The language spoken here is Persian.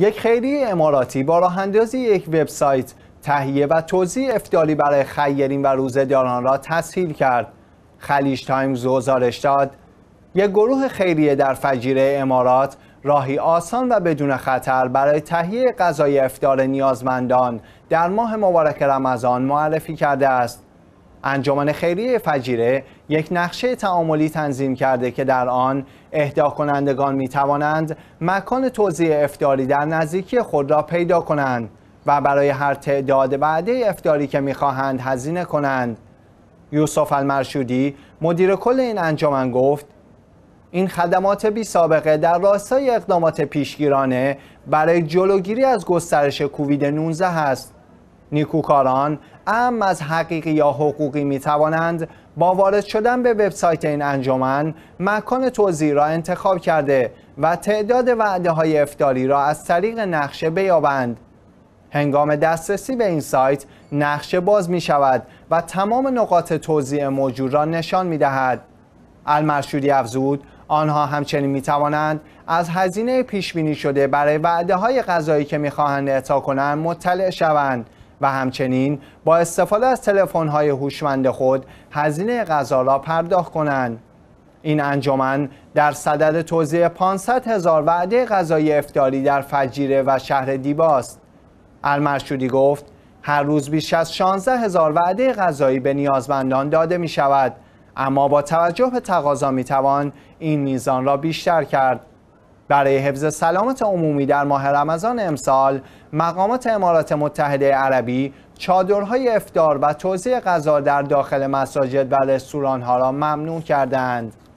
یک خیری اماراتی با راه اندازی یک وبسایت تهیه و توزیع افتیالی برای خیرین و داران را تسهیل کرد خلیج تایمز گزارش داد یک گروه خیریه در فجیره امارات راهی آسان و بدون خطر برای تهیه غذای افتار نیازمندان در ماه مبارک رمضان معرفی کرده است انجمن خیریه فجیره یک نقشه تعاملی تنظیم کرده که در آن اهدا کنندگان می توانند مکان توزیع افتاری در نزدیکی خود را پیدا کنند و برای هر تعداد بعده افتاری که می خواهند هزینه کنند یوسف المرشودی مدیر کل این انجمن گفت این خدمات بی سابقه در راستای اقدامات پیشگیرانه برای جلوگیری از گسترش کووید 19 است. نیکوکاران ام از حقیقی یا حقوقی می توانند با وارد شدن به وبسایت این انجمن مکان توزیع را انتخاب کرده و تعداد وعده های افتاری را از طریق نقشه بیابند هنگام دسترسی به این سایت نقشه باز می شود و تمام نقاط توزیع موجود را نشان می دهد المرشودی افزود آنها همچنین می توانند از هزینه پیش بینی شده برای وعده های غذایی که می خواهند اعطا کنند مطلع شوند و همچنین با استفاده از تلفن‌های هوشمند خود هزینه غذا را پرداخت کنند. این انجمن در صدد توزیع 500 هزار وعده غذای افتاری در فجیره و شهر دیباست. المرشودی گفت هر روز بیش از 16 هزار وعده غذایی به نیازمندان داده می شود اما با توجه به تقاضا می توان این میزان را بیشتر کرد. برای حفظ سلامت عمومی در ماه رمضان امسال مقامات امارات متحده عربی چادرهای افتار و توزیع غذا در داخل مساجد و ها را ممنوع کردند.